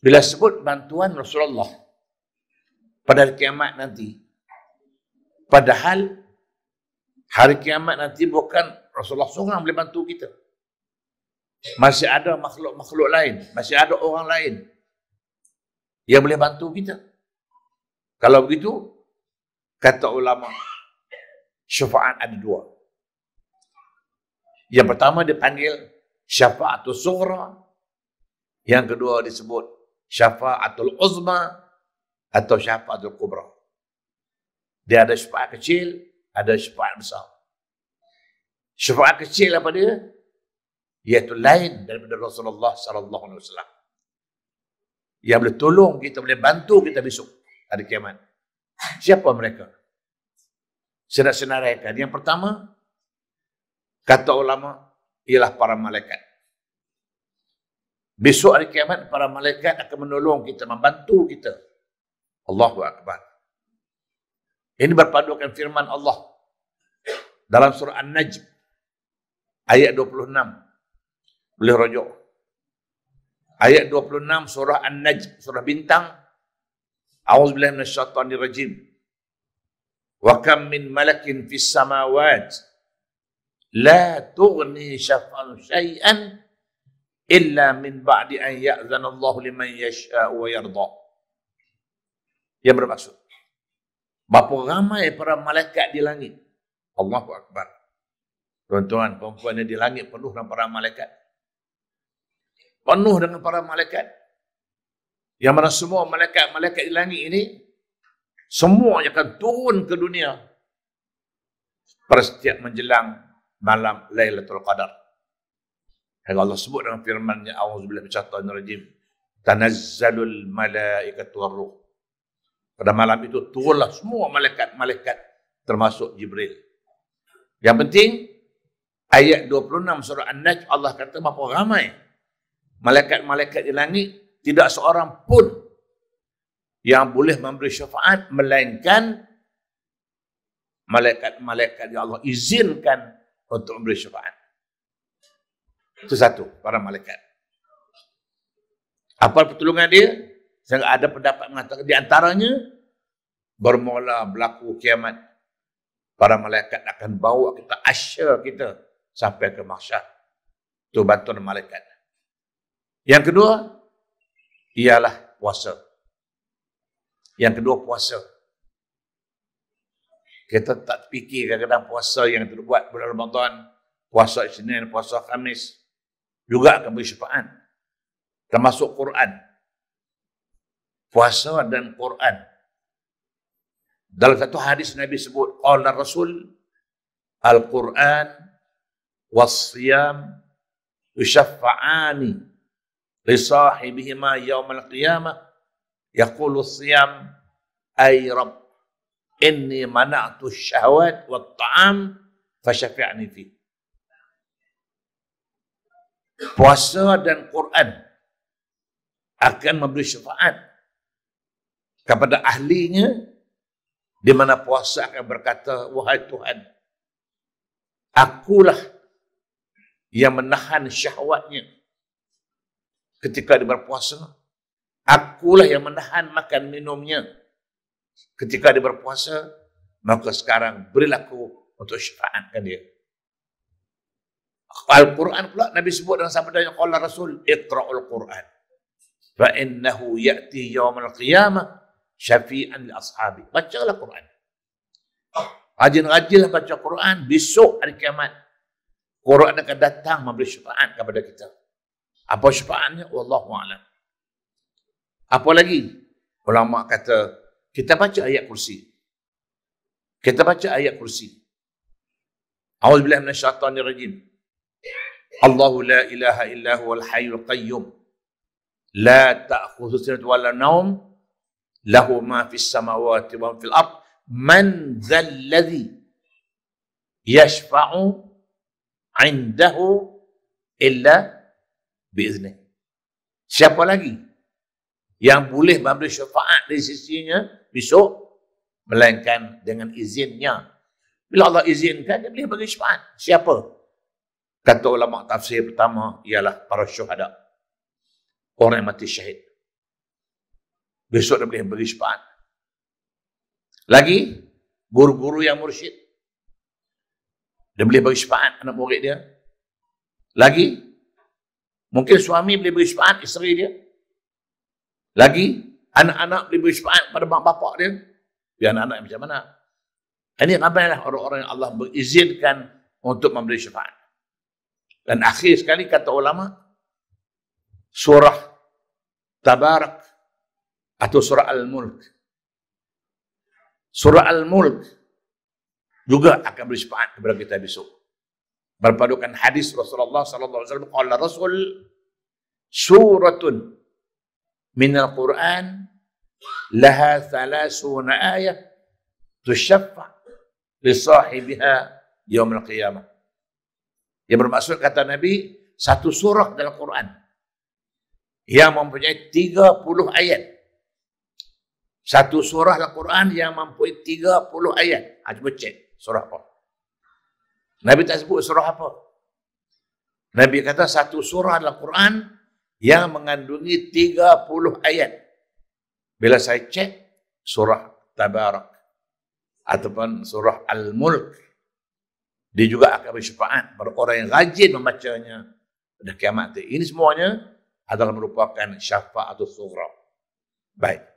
Bila sebut bantuan Rasulullah pada hari kiamat nanti, padahal hari kiamat nanti bukan Rasulullah seorang boleh bantu kita. Masih ada makhluk-makhluk lain, masih ada orang lain yang boleh bantu kita. Kalau begitu, kata ulama, syafaat ada dua. Yang pertama dipanggil syafaat atau sughra. Yang kedua disebut syafaatul uzma atau syafaatul kubra. Dia ada syafaat kecil, ada syafaat besar. Syafaat kecil apa dia? Iaitu lain daripada Rasulullah sallallahu alaihi wasallam. Ia boleh tolong kita, boleh bantu kita besok hari kiamat. Siapa mereka? Senar-senaraikan. Yang pertama, kata ulama, ialah para malaikat. Besok hari kiamat para malaikat akan menolong kita, membantu kita. Allahu Akbar. Ini berpadukan firman Allah dalam surah An-Najm ayat 26. Boleh rujuk. Ayat 26 surah An-Najm, surah bintang. A'udzu billahi minasyaitonir rajim. Wa kam min malakin fis samawat la tughni syafa'an syai'an illa min ba'di an ya'zana Allah liman yasha wa yarda. Ya bermaksud berapa ramai para malaikat di langit. Allahu akbar. Tuan-tuan, perempuan di langit penuh dengan para malaikat. Penuh dengan para malaikat. Yang mana semua malaikat-malaikat di langit ini, semua yang akan turun ke dunia pada setiap menjelang malam Lailatul Qadar. Kalau Allah sebut dalam firman-Nya auzubillahi minasyaitanirrajim tanazzalul malaikatu warruh. Pada malam itu turunlah semua malaikat-malaikat termasuk Jibril. Yang penting ayat 26 surah An-Najm Allah kata berapa ramai malaikat-malaikat di langit tidak seorang pun yang boleh memberi syafaat melainkan malaikat-malaikat yang Allah izinkan untuk memberi syafaat. Itu satu, para malaikat. Apa pertolongan dia? Saya ada pendapat mengatakan di antaranya bermula berlaku kiamat. Para malaikat akan bawa kita asya kita sampai ke mahsyar. Itu bantuan malaikat. Yang kedua ialah puasa. Yang kedua puasa. Kita tak fikir kadang-kadang puasa yang terbuat buat bulan Ramadan, puasa Isnin, puasa Khamis, juga akan beri syafaat termasuk Quran puasa dan Quran dalam satu hadis Nabi sebut qala rasul al-Quran was-siyam yushaffa'ani li sahibihima yawmal qiyamah yaqulu siyam ay rabb inni mana'tu syahwat wat ta'am fashafi'ni fihi puasa dan Quran akan memberi syafaat kepada ahlinya di mana puasa akan berkata wahai Tuhan akulah yang menahan syahwatnya ketika dia berpuasa akulah yang menahan makan minumnya ketika dia berpuasa maka sekarang berilaku untuk syafaatkan dia Al-Quran pula Nabi sebut dalam yang qala Rasul iqra'ul Quran. Wa innahu ya'ti yawmal qiyamah syafi'an li ashabi. Bacalah Quran. Rajin-rajinlah baca Quran, besok hari kiamat Quran akan datang memberi syafaat kepada kita. Apa syafaatnya? Wallahu a'lam. Apa lagi? Ulama kata kita baca ayat kursi. Kita baca ayat kursi. A'udzu billahi minasyaitonir rajin. Allahu la ilaha illa huwa al-hayyul qayyum. La ta'khudhu sinatun wa la nawm. Lahu ma fis samawati wa fil ard. Man dhal ladzi yashfa'u 'indahu illa bi idznihi. Siapa lagi yang boleh memberi syafaat di sisinya besok melainkan dengan izinnya. Bila Allah izinkan, dia boleh bagi syafaat. Siapa? Kata ulama tafsir pertama ialah para syuhada. Orang yang mati syahid. Besok dia boleh beri syafaat. Lagi, guru-guru yang mursyid. Dia boleh beri syafaat anak murid dia. Lagi, mungkin suami boleh beri syafaat isteri dia. Lagi, anak-anak boleh beri syafaat pada mak bapak dia. Dia anak-anak macam mana? Ini ramailah orang-orang yang Allah berizinkan untuk memberi syafaat. Dan akhir sekali kata ulama, surah Tabarak atau surah Al-Mulk. Surah Al-Mulk juga akan beri syafaat kepada kita besok. Berpadukan hadis Rasulullah sallallahu alaihi wasallam Rasul suratun min al-Quran laha thalathuna ayat tushaffa li sahibiha yawm al-qiyamah. Ia bermaksud kata Nabi, satu surah dalam Quran yang mempunyai 30 ayat. Satu surah dalam Quran yang mempunyai 30 ayat. Ha, cuba cek surah apa. Nabi tak sebut surah apa. Nabi kata satu surah dalam Quran yang mengandungi 30 ayat. Bila saya cek surah Tabarak ataupun surah Al-Mulk dia juga akan bersyafaat pada orang yang rajin membacanya pada kiamat. Ini semuanya adalah merupakan syafaat atau sughra. Baik.